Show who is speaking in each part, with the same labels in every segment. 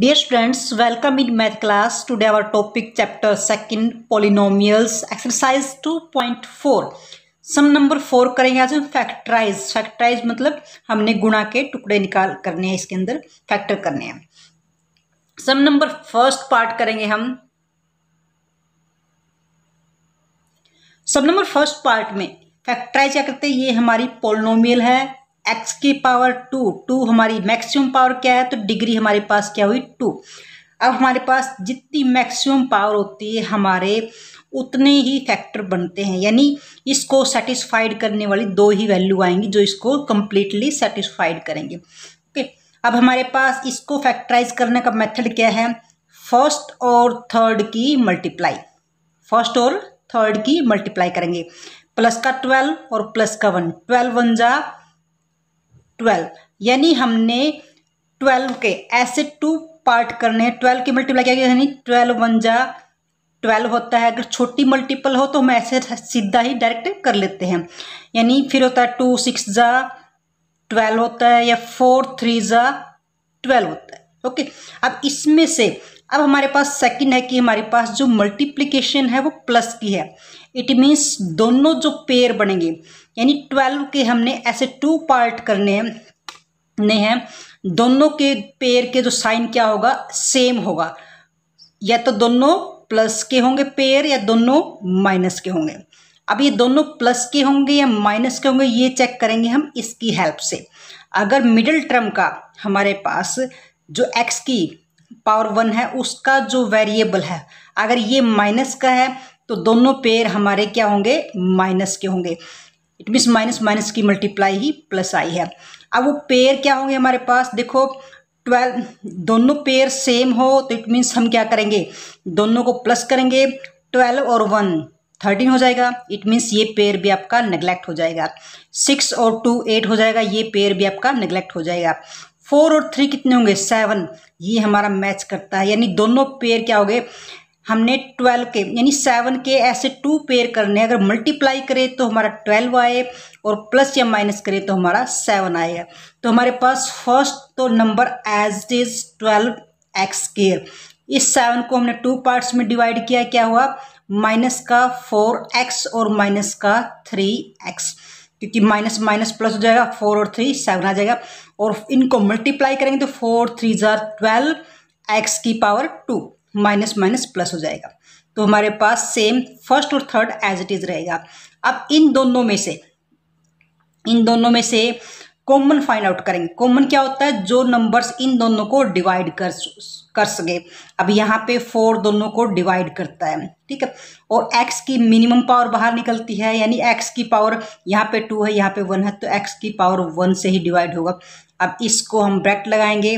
Speaker 1: Dear students, welcome in math class. Today our topic chapter 2nd polynomials exercise 2.4. Sum number four करेंगे आज हम factorise factorise मतलब हमने गुणा के टुकड़े निकाल करने हैं इसके अंदर फैक्टर करने हैं सम नंबर फर्स्ट पार्ट करेंगे हम सम नंबर फर्स्ट पार्ट में फैक्टराइज क्या करते हैं ये हमारी पोलिनोमियल है एक्स की पावर टू टू हमारी मैक्सिमम पावर क्या है तो डिग्री हमारे पास क्या हुई टू अब हमारे पास जितनी मैक्सिमम पावर होती है हमारे उतने ही फैक्टर बनते हैं यानी इसको सेटिस्फाइड करने वाली दो ही वैल्यू आएंगी जो इसको कम्प्लीटली सेटिस्फाइड करेंगे ओके अब हमारे पास इसको फैक्टराइज करने का मेथड क्या है फर्स्ट और थर्ड की मल्टीप्लाई फर्स्ट और थर्ड की मल्टीप्लाई करेंगे प्लस का ट्वेल्व और प्लस का वन ट्वेल्व वन जा ट्वेल्व यानी हमने ट्वेल्व के ऐसे टू पार्ट करने हैं ट्वेल्व की मल्टीप्लाई क्या यानी ट्वेल्व वन जा ट्वेल्व होता है अगर छोटी मल्टीपल हो तो हम ऐसे सीधा ही डायरेक्ट कर लेते हैं यानी फिर होता है टू सिक्स जा ट्वेल्व होता है या फोर थ्री जा ट्वेल्व होता है ओके अब इसमें से अब हमारे पास सेकंड है कि हमारे पास जो मल्टीप्लीकेशन है वो प्लस की है इट मीन्स दोनों जो पेयर बनेंगे यानी ट्वेल्व के हमने ऐसे टू पार्ट करने ने हैं दोनों के पेयर के जो साइन क्या होगा सेम होगा या तो दोनों प्लस के होंगे पेयर या दोनों माइनस के होंगे अब ये दोनों प्लस के होंगे या माइनस के होंगे ये चेक करेंगे हम इसकी हेल्प से अगर मिडिल टर्म का हमारे पास जो एक्स की पावर वन है उसका जो वेरिएबल है अगर ये माइनस का है तो दोनों पेयर हमारे क्या होंगे माइनस के होंगे इट मीन्स माइनस माइनस की मल्टीप्लाई ही प्लस आई है अब वो पेयर क्या होंगे हमारे पास देखो ट्वेल्व दोनों पेयर सेम हो तो इट मीन्स हम क्या करेंगे दोनों को प्लस करेंगे ट्वेल्व और वन थर्टीन हो जाएगा इट मीन्स ये पेयर भी आपका नेग्लेक्ट हो जाएगा सिक्स और टू एट हो जाएगा ये पेयर भी आपका नेग्लेक्ट हो जाएगा फोर और थ्री कितने होंगे सेवन ये हमारा मैच करता है यानी दोनों पेयर क्या हो गए हमने ट्वेल्व के यानी सेवन के ऐसे टू पेयर करने अगर मल्टीप्लाई करें तो हमारा ट्वेल्व आए और प्लस या माइनस करें तो हमारा सेवन आएगा तो हमारे पास फर्स्ट तो number as is twelve x square इस सेवन को हमने टू पार्ट्स में डिवाइड किया क्या हुआ माइनस का फोर एक्स और माइनस का थ्री एक्स क्योंकि माइनस माइनस प्लस हो जाएगा फोर और थ्री सेवन आ जाएगा और इनको मल्टीप्लाई करेंगे तो फोर थ्री ज़ार ट्वेल्व एक्स की power two minus minus plus हो जाएगा तो हमारे पास सेम फर्स्ट और थर्ड एज इट इज़ रहेगा अब इन दोनों में से इन दोनों में से कॉमन फाइंड आउट करेंगे कॉमन क्या होता है जो नंबर्स इन दोनों को डिवाइड कर कर सके अब यहाँ पे फोर दोनों को डिवाइड करता है ठीक है और एक्स की मिनिमम पावर बाहर निकलती है यानी एक्स की पावर यहाँ पे टू है यहाँ पे वन है तो एक्स की पावर वन से ही डिवाइड होगा अब इसको हम ब्रैकेट लगाएंगे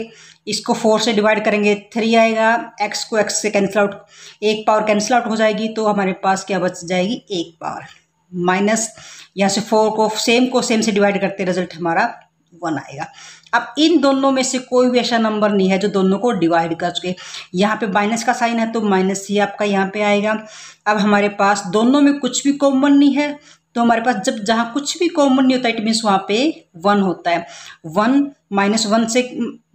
Speaker 1: इसको फोर से डिवाइड करेंगे थ्री आएगा एक्स को एक्स से कैंसिल आउट एक पावर कैंसिल आउट हो जाएगी तो हमारे पास क्या बच जाएगी एक पावर माइनस यहाँ से फोर को सेम को सेम से डिवाइड करते रिजल्ट हमारा वन आएगा अब इन दोनों में से कोई भी ऐसा नंबर नहीं है जो दोनों को डिवाइड कर चुके यहाँ पे माइनस का साइन है तो माइनस ही आपका यहाँ पे आएगा अब हमारे पास दोनों में कुछ भी कॉमन नहीं है तो हमारे पास जब जहाँ कुछ भी कॉमन नहीं होता इट मीन्स वहाँ पे वन होता है वन माइनस वन से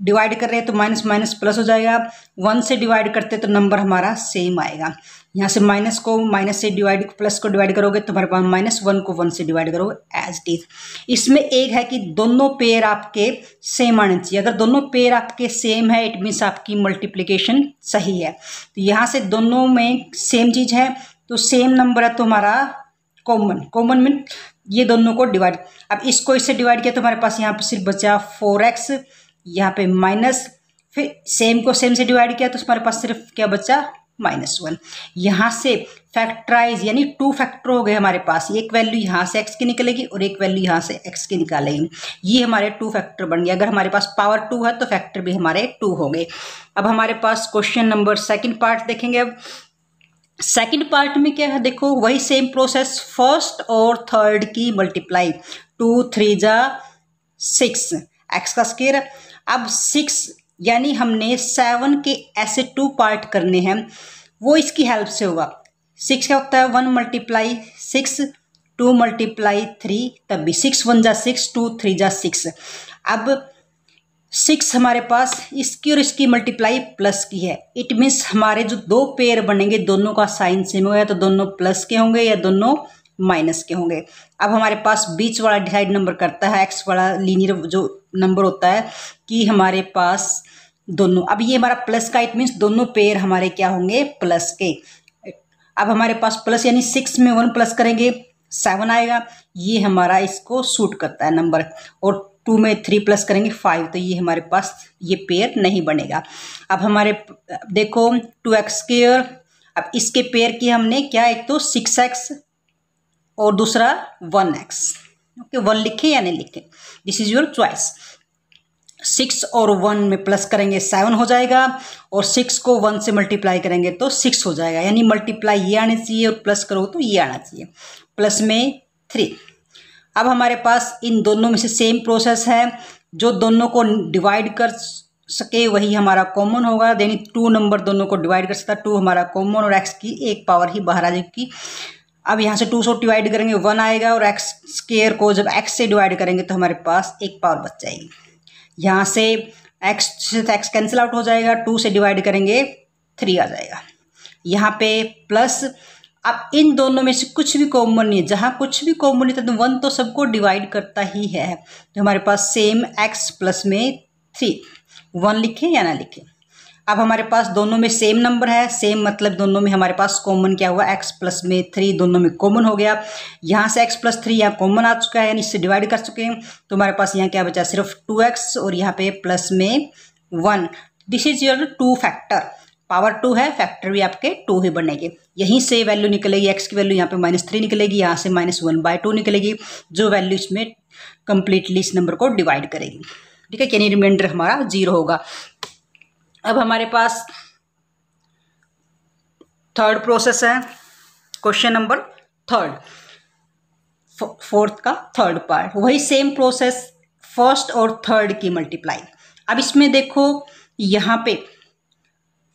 Speaker 1: डिवाइड कर रहे हैं तो माइनस माइनस प्लस हो जाएगा वन से डिवाइड करते तो नंबर हमारा सेम आएगा यहाँ से माइनस को माइनस से डिवाइड प्लस को डिवाइड करोगे तो हमारे पास माइनस वन को वन से डिवाइड करोगे एज इज इसमें एक है कि दोनों पेयर आपके सेम आने चाहिए अगर दोनों पेयर आपके सेम है इट मीन्स आपकी मल्टीप्लीकेशन सही है तो यहाँ से दोनों में सेम चीज़ है तो सेम नंबर है तो हमारा कॉमन कॉमन मीन ये दोनों को डिवाइड अब इसको इससे डिवाइड किया तो हमारे पास यहाँ पर सिर्फ बचा फोर एक्स यहाँ पर माइनस फिर सेम को सेम से डिवाइड किया तो हमारे पास सिर्फ क्या बचा माइनस वन यहाँ से फैक्टराइज यानी टू फैक्टर हो गए हमारे पास एक वैल्यू यहाँ से एक्स की निकलेगी और एक वैल्यू यहाँ से एक्स की निकालेगी ये हमारे टू फैक्टर बन गया अगर हमारे पास पावर टू है तो फैक्टर भी हमारे टू हो गए अब हमारे पास क्वेश्चन नंबर सेकंड पार्ट देखेंगे अब सेकेंड पार्ट में क्या है देखो वही सेम प्रोसेस फर्स्ट और थर्ड की मल्टीप्लाई टू थ्री जा सिक्स एक्स का स्केयर अब सिक्स यानी हमने सेवन के ऐसे टू पार्ट करने हैं वो इसकी हेल्प से होगा सिक्स क्या होता है one multiply six two multiply three तब भी सिक्स वन जा सिक्स टू थ्री जा सिक्स अब सिक्स हमारे पास इसकी और इसकी मल्टीप्लाई प्लस की है इट मीन्स हमारे जो दो पेयर बनेंगे दोनों का साइन सेम होगा तो दोनों प्लस के होंगे या दोनों माइनस के होंगे अब हमारे पास बीच वाला डिसाइड नंबर करता है एक्स वाला लीनियर जो नंबर होता है कि हमारे पास दोनों अब ये हमारा प्लस का इट मीन्स दोनों पेयर हमारे क्या होंगे प्लस के अब हमारे पास प्लस यानी सिक्स में वन प्लस करेंगे सेवन आएगा ये हमारा इसको सूट करता है नंबर और टू में थ्री प्लस करेंगे फाइव तो ये हमारे पास ये पेयर नहीं बनेगा अब हमारे देखो टू एक्स केयर अब इसके पेयर की हमने क्या एक तो सिक्स एक्स और दूसरा वन एक्स ओके वन लिखे या नहीं लिखे this is your choice six और वन में प्लस करेंगे सेवन हो जाएगा और सिक्स को वन से मल्टीप्लाई करेंगे तो सिक्स हो जाएगा यानी मल्टीप्लाई ये आना चाहिए और प्लस करो तो ये आना चाहिए प्लस में थ्री अब हमारे पास इन दोनों में से सेम प्रोसेस है जो दोनों को डिवाइड कर सके वही हमारा कॉमन होगा यानी टू नंबर दोनों को डिवाइड कर सकता है टू हमारा कॉमन और एक्स की एक पावर ही बाहर आ जाएगी अब यहाँ से टू सौ डिवाइड करेंगे वन आएगा और एक्स स्केयर को जब एक्स से डिवाइड करेंगे तो हमारे पास एक पावर बच जाएगी यहाँ से एक्स से एक्स कैंसिल आउट हो जाएगा टू से डिवाइड करेंगे थ्री आ जाएगा यहाँ पे प्लस अब इन दोनों में से कुछ भी कॉमन नहीं है जहाँ कुछ भी कॉमन नहीं था तो वन तो सबको डिवाइड करता ही है तो हमारे पास सेम एक्स प्लस में थ्री वन लिखें या ना लिखें अब हमारे पास दोनों में सेम नंबर है सेम मतलब दोनों में हमारे पास कॉमन क्या हुआ एक्स प्लस में थ्री दोनों में कॉमन हो गया यहाँ से एक्स प्लस थ्री यहाँ कॉमन आ चुका है यानी इससे डिवाइड कर चुके हैं तो हमारे पास यहाँ क्या बचा सिर्फ टू एक्स और यहाँ पे प्लस में one this is your two factor power two है फैक्टर भी आपके टू ही बनेंगे यहीं से वैल्यू निकलेगी एक्स की वैल्यू यहाँ पे माइनस थ्री निकलेगी यहाँ से माइनस वन बाय टू निकलेगी जो वैल्यू इसमें कंप्लीटली इस नंबर को डिवाइड करेगी ठीक है यानी रिमाइंडर हमारा जीरो होगा अब हमारे पास थर्ड प्रोसेस है क्वेश्चन नंबर थर्ड फोर्थ का थर्ड पार्ट वही सेम प्रोसेस फर्स्ट और थर्ड की मल्टीप्लाई अब इसमें देखो यहाँ पे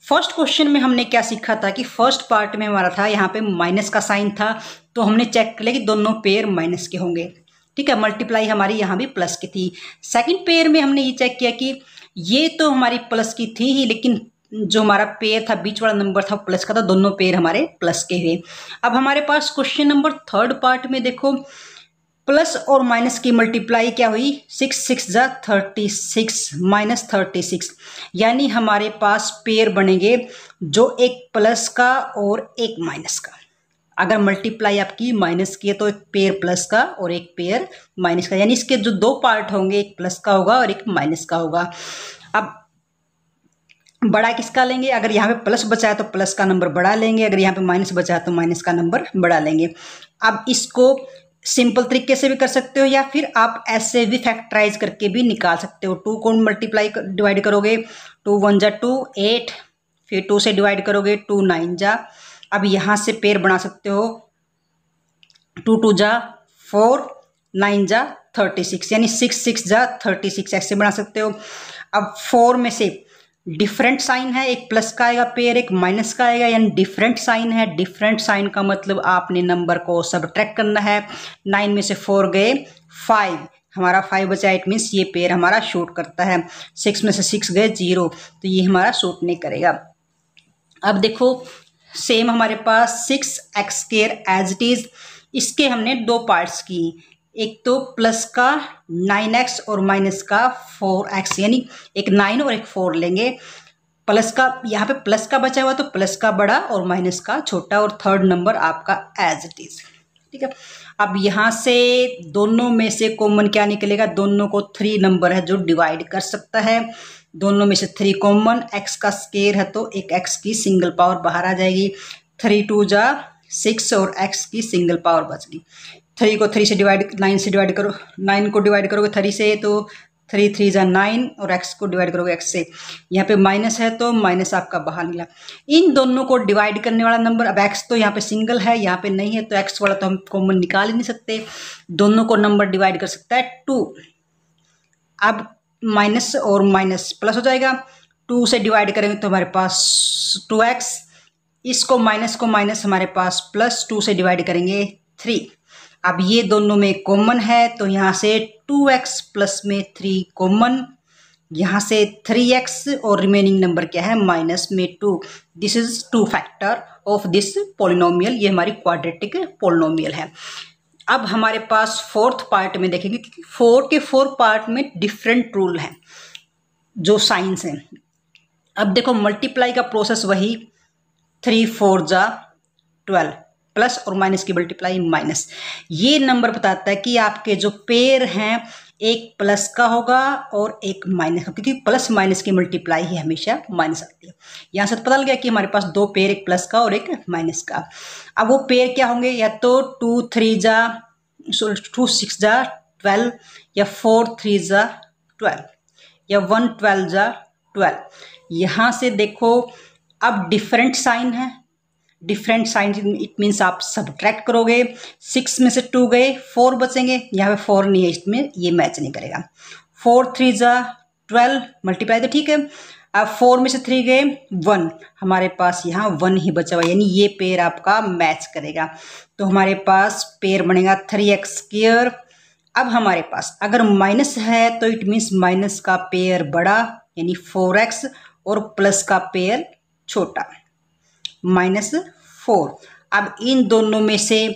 Speaker 1: फर्स्ट क्वेश्चन में हमने क्या सीखा था कि फर्स्ट पार्ट में हमारा था यहाँ पे माइनस का साइन था तो हमने चेक कर लिया कि दोनों पेयर माइनस के होंगे ठीक है मल्टीप्लाई हमारी यहाँ भी प्लस की थी सेकंड पेयर में हमने ये चेक किया कि ये तो हमारी प्लस की थी ही लेकिन जो हमारा पेयर था बीच वाला नंबर था प्लस का था दोनों पेयर हमारे प्लस के हुए अब हमारे पास क्वेश्चन नंबर थर्ड पार्ट में देखो प्लस और माइनस की मल्टीप्लाई क्या हुई सिक्स सिक्स ज thirty six minus thirty six यानी हमारे पास पेयर बनेंगे जो एक प्लस का और एक माइनस का अगर मल्टीप्लाई आपकी माइनस की है तो एक पेयर प्लस का और एक पेयर माइनस का यानी इसके जो दो पार्ट होंगे एक प्लस का होगा और एक माइनस का होगा अब बड़ा किसका लेंगे अगर यहाँ पे प्लस बचा है तो प्लस का नंबर बड़ा लेंगे अगर यहाँ पे माइनस बचा है तो माइनस का नंबर बड़ा लेंगे अब इसको सिंपल तरीके से भी कर सकते हो या फिर आप ऐसे भी फैक्टराइज करके भी निकाल सकते हो टू को मल्टीप्लाई डिवाइड करोगे टू वन जा टू एट फिर टू से डिवाइड करोगे टू नाइन जा अब यहाँ से पेड़ बना सकते हो टू टू जा फोर नाइन जा थर्टी सिक्स यानी सिक्स सिक्स जा थर्टी सिक्स ऐसे बना सकते हो अब फोर में से डिफरेंट साइन है एक प्लस का आएगा पेयर एक माइनस का आएगा यानी डिफरेंट साइन है डिफरेंट साइन का मतलब आपने नंबर को सब करना है नाइन में से फोर गए फाइव हमारा फाइव बचा इट मीन्स ये पेयर हमारा शूट करता है सिक्स में से सिक्स गए जीरो तो ये हमारा शूट नहीं करेगा अब देखो सेम हमारे पास six x square as it is इसके हमने दो पार्ट्स की एक तो प्लस का नाइन एक्स और माइनस का फोर एक्स यानी एक नाइन और एक फोर लेंगे प्लस का यहाँ पे प्लस का बचा हुआ तो प्लस का बड़ा और माइनस का छोटा और थर्ड नंबर आपका एज इट इज़ ठीक है अब यहाँ से दोनों में से कॉमन क्या निकलेगा दोनों को थ्री नंबर है जो डिवाइड कर सकता है दोनों में से थ्री कॉमन एक्स का स्केयर है तो एक एक्स की सिंगल पावर बाहर आ जाएगी थ्री टू जा सिक्स और एक्स की सिंगल पावर बच गई थ्री को थ्री से डिवाइड नाइन से डिवाइड करो नाइन को डिवाइड करोगे थ्री से तो थ्री थ्री ज़ा नाइन और एक्स को डिवाइड करोगे एक्स से यहाँ पे माइनस है तो माइनस आपका बाहर निकला इन दोनों को डिवाइड करने वाला नंबर अब एक्स तो यहाँ पे सिंगल है यहाँ पे नहीं है तो एक्स वाला तो हम कॉमन निकाल ही नहीं सकते दोनों को नंबर डिवाइड कर सकता है टू अब माइनस और माइनस प्लस हो जाएगा टू से डिवाइड करेंगे तो हमारे पास टू एक्स इसको माइनस को माइनस हमारे पास प्लस टू से डिवाइड करेंगे थ्री अब ये दोनों में कॉमन है तो यहाँ से टू एक्स प्लस में थ्री कॉमन यहाँ से थ्री एक्स और रिमेनिंग नंबर क्या है माइनस में two this is two factor of this polynomial ये हमारी क्वाड्रेटिक पोलिनोमियल है अब हमारे पास फोर्थ पार्ट में देखेंगे क्योंकि फोर के फोर पार्ट में डिफरेंट रूल हैं जो साइंस हैं अब देखो मल्टीप्लाई का प्रोसेस वही थ्री फोर जा ट्वेल्व प्लस और माइनस की मल्टीप्लाई माइनस ये नंबर बताता है कि आपके जो पेयर हैं एक प्लस का होगा और एक माइनस का क्योंकि प्लस माइनस की मल्टीप्लाई ही हमेशा माइनस आती है यहाँ से तो पता लग गया कि हमारे पास दो पेयर एक प्लस का और एक माइनस का अब वो पेयर क्या होंगे या तो टू थ्री जा टू सिक्स जा ट्वेल्व या फोर थ्री जा ट्वेल्व या वन ट्वेल्व जा ट्वेल्व यहाँ से देखो अब डिफरेंट साइन है डिफरेंट साइंस इट मीन्स आप सब्ट्रैक्ट करोगे सिक्स में से टू गए फोर बचेंगे यहाँ पे फोर नहीं है इसमें ये मैच नहीं करेगा फोर थ्री जा ट्वेल्व मल्टीप्लाई तो ठीक है अब फोर में से थ्री गए वन हमारे पास यहाँ वन ही बचा हुआ यानी ये पेयर आपका मैच करेगा तो हमारे पास पेयर बनेगा थ्री एक्स स्केयर अब हमारे पास अगर माइनस है तो इट मीन्स माइनस का पेयर बड़ा यानी फोर एक्स और प्लस का पेयर छोटा माइनस फोर अब इन दोनों में से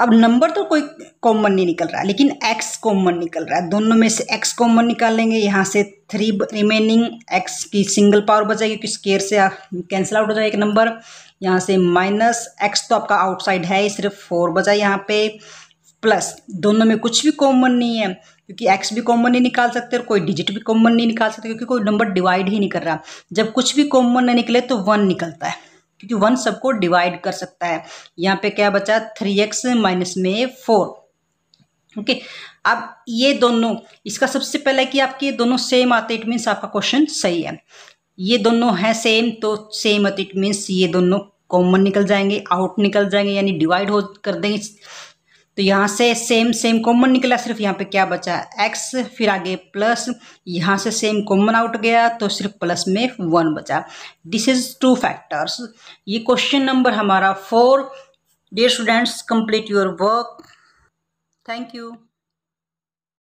Speaker 1: अब नंबर तो कोई कॉमन नहीं निकल रहा लेकिन एक्स कॉमन निकल रहा है दोनों में से एक्स कॉमन निकालेंगे यहाँ से थ्री रिमेनिंग एक्स की सिंगल पावर बचेगी क्योंकि स्केयर से कैंसिल आउट हो जाएगा एक नंबर यहाँ से माइनस एक्स तो आपका आउटसाइड है सिर्फ फोर बचा यहाँ पे प्लस दोनों में कुछ भी कॉमन नहीं है क्योंकि एक्स भी कॉमन नहीं निकाल सकते और कोई डिजिट भी कॉमन नहीं निकाल सकते क्योंकि कोई नंबर डिवाइड ही नहीं कर रहा जब कुछ भी कॉमन नहीं निकले तो वन निकलता है क्योंकि वन सबको डिवाइड कर सकता है यहाँ पे क्या बचा थ्री एक्स माइनस में फोर ओके अब ये दोनों इसका सबसे पहला कि आपके दोनों सेम आते इट मीन्स आपका क्वेश्चन सही है ये दोनों है सेम तो सेम आते इट मीन्स ये दोनों कॉमन निकल जाएंगे आउट निकल जाएंगे यानी डिवाइड हो कर देंगे तो यहाँ से सेम सेम कॉमन निकला सिर्फ यहाँ पे क्या बचा एक्स फिर आगे प्लस यहाँ से सेम कॉमन आउट गया तो सिर्फ प्लस में वन बचा दिस इज टू फैक्टर्स ये क्वेश्चन नंबर हमारा four dear students complete your work thank you